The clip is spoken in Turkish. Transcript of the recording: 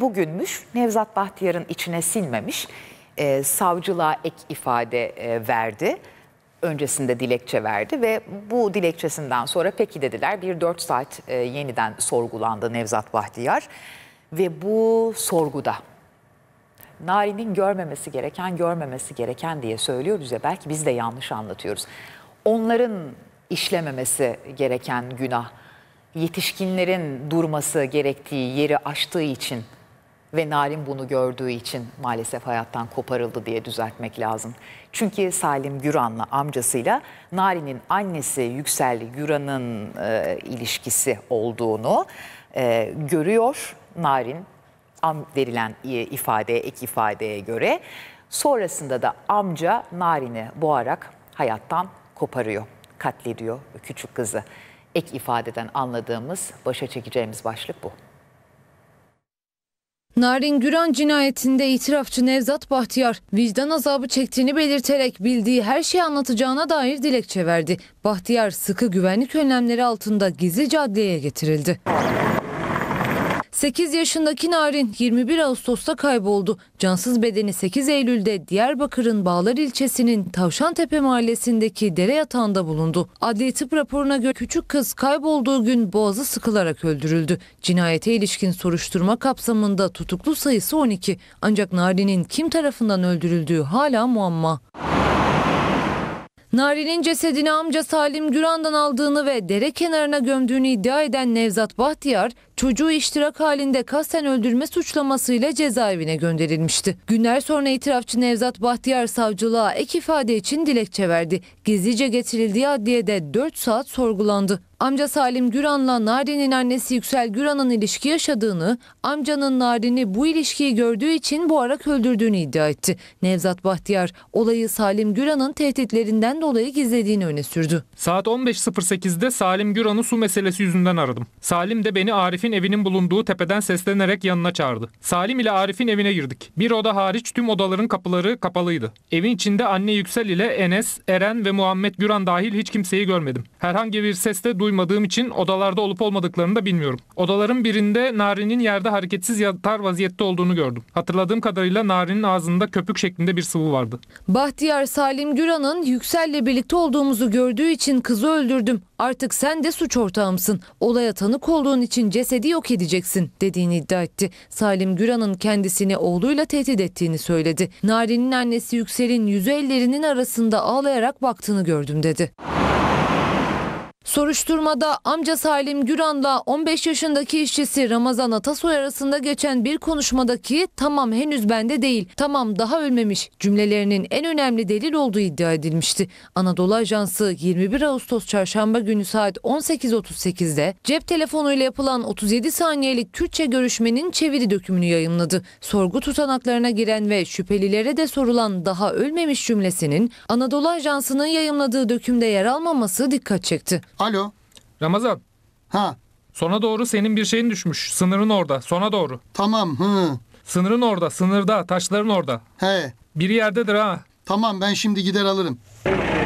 bugünmüş. Nevzat Bahtiyar'ın içine sinmemiş. E, savcılığa ek ifade e, verdi. Öncesinde dilekçe verdi ve bu dilekçesinden sonra peki dediler. Bir 4 saat e, yeniden sorgulandı Nevzat Bahtiyar. Ve bu sorguda Nari'nin görmemesi gereken, görmemesi gereken diye söylüyoruz ya belki biz de yanlış anlatıyoruz. Onların işlememesi gereken günah, yetişkinlerin durması gerektiği yeri aştığı için ve Narin bunu gördüğü için maalesef hayattan koparıldı diye düzeltmek lazım. Çünkü Salim Güran'la amcasıyla Narin'in annesi Yüksel Güran'ın e, ilişkisi olduğunu e, görüyor Narin am verilen ifade ek ifadeye göre. Sonrasında da amca Narin'i boğarak hayattan koparıyor, katlediyor küçük kızı. Ek ifadeden anladığımız, başa çekeceğimiz başlık bu. Narin Güran cinayetinde itirafçı Nevzat Bahtiyar vicdan azabı çektiğini belirterek bildiği her şeyi anlatacağına dair dilekçe verdi. Bahtiyar sıkı güvenlik önlemleri altında gizlice adliyeye getirildi. 8 yaşındaki Narin 21 Ağustos'ta kayboldu. Cansız bedeni 8 Eylül'de Diyarbakır'ın Bağlar ilçesinin Tavşantepe mahallesindeki dere yatağında bulundu. Adli tıp raporuna göre küçük kız kaybolduğu gün boğazı sıkılarak öldürüldü. Cinayete ilişkin soruşturma kapsamında tutuklu sayısı 12. Ancak Narin'in kim tarafından öldürüldüğü hala muamma. Nari'nin cesedini amca Salim Güran'dan aldığını ve dere kenarına gömdüğünü iddia eden Nevzat Bahtiyar, çocuğu iştirak halinde kasten öldürme suçlamasıyla cezaevine gönderilmişti. Günler sonra itirafçı Nevzat Bahtiyar savcılığa ek ifade için dilekçe verdi. Gizlice getirildiği adliyede 4 saat sorgulandı. Amca Salim Güran'la Nardin'in annesi Yüksel Güran'ın ilişki yaşadığını, amcanın Nardini bu ilişkiyi gördüğü için boğarak öldürdüğünü iddia etti. Nevzat Bahtiyar olayı Salim Güran'ın tehditlerinden dolayı gizlediğini öne sürdü. Saat 15.08'de Salim Güran'ı su meselesi yüzünden aradım. Salim de beni Arif'in Arif'in evinin bulunduğu tepeden seslenerek yanına çağırdı. Salim ile Arif'in evine girdik. Bir oda hariç tüm odaların kapıları kapalıydı. Evin içinde anne Yüksel ile Enes, Eren ve Muhammed Güran dahil hiç kimseyi görmedim. Herhangi bir ses de duymadığım için odalarda olup olmadıklarını da bilmiyorum. Odaların birinde Nari'nin yerde hareketsiz yatar vaziyette olduğunu gördüm. Hatırladığım kadarıyla Nari'nin ağzında köpük şeklinde bir sıvı vardı. Bahtiyar Salim Güran'ın Yüksel ile birlikte olduğumuzu gördüğü için kızı öldürdüm. Artık sen de suç ortağımsın. Olaya tanık olduğun için cesedi istedi yok edeceksin dediğini iddia etti. Salim Güran'ın kendisini oğluyla tehdit ettiğini söyledi. Nari'nin annesi Yüksel'in yüzü ellerinin arasında ağlayarak baktığını gördüm dedi. Soruşturmada amca Salim Güran'la 15 yaşındaki işçisi Ramazan Atasoy arasında geçen bir konuşmadaki tamam henüz bende değil, tamam daha ölmemiş cümlelerinin en önemli delil olduğu iddia edilmişti. Anadolu Ajansı 21 Ağustos çarşamba günü saat 18.38'de cep telefonuyla yapılan 37 saniyelik Türkçe görüşmenin çeviri dökümünü yayınladı. Sorgu tutanaklarına giren ve şüphelilere de sorulan daha ölmemiş cümlesinin Anadolu Ajansı'nın yayınladığı dökümde yer almaması dikkat çekti. Alo. Ramazan Ha sona doğru senin bir şeyin düşmüş. Sınırın orada sona doğru. tamam hı. Sınırın orada sınırda taşların orada. He Bir yerdedir ha. tamam ben şimdi gider alırım.